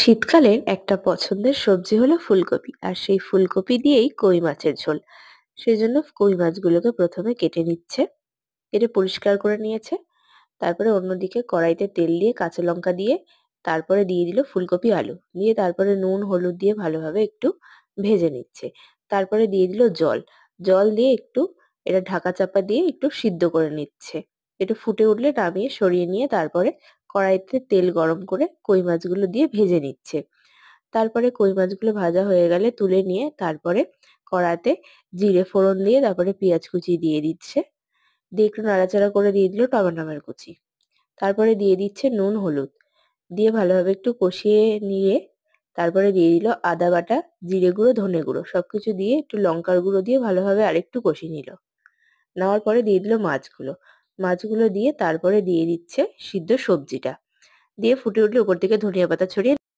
শীতকালের একটা পছন্দের সবজি হলো ফুলকপি আর সেই ফুলকপি দিয়েই কই মাছের ঝোল সেই জন্য কই মাছগুলোকে প্রথমে কেটে নিচ্ছে কেটে পরিষ্কার করে নিয়েছে তারপরে অন্যদিকে কড়াইতে তেল দিয়ে কাঁচা লঙ্কা দিয়ে তারপরে দিয়ে দিল ফুলকপি আলু দিয়ে তারপরে নুন হলুদ দিয়ে ভালোভাবে একটু ভেজে নিচ্ছে তারপরে দিয়ে দিল জল জল দিয়ে একটু এটা ঢাকা চাপা দিয়ে একটু সিদ্ধ করে নিচ্ছে একটু ফুটে উঠলে নামিয়ে সরিয়ে নিয়ে তারপরে কড়াইতে তেল গরম করে কই মাছগুলো দিয়ে ভেজে নিচ্ছে তারপরে কই মাছগুলো ভাজা হয়ে গেলে তুলে নিয়ে তারপরে কড়াতে জিরে ফোড়ন দিয়ে তারপরে পেঁয়াজ কুচি দিয়ে দিচ্ছে দিয়ে একটু নাড়াচাড়া করে দিয়ে দিল টমেটামের কুচি তারপরে দিয়ে দিচ্ছে নুন হলুদ দিয়ে ভালোভাবে একটু কষিয়ে নিয়ে তারপরে দিয়ে দিল আদা বাটা জিরে গুঁড়ো ধনে গুঁড়ো সবকিছু দিয়ে একটু লঙ্কার গুঁড়ো দিয়ে ভালোভাবে আরেকটু কষিয়ে নিল নেওয়ার পরে দিয়ে দিল মাছগুলো মাছগুলো দিয়ে তারপরে দিয়ে দিচ্ছে সিদ্ধ সবজিটা দিয়ে ফুটে উঠলে উপর থেকে ধনিয়া পাতা ছড়িয়ে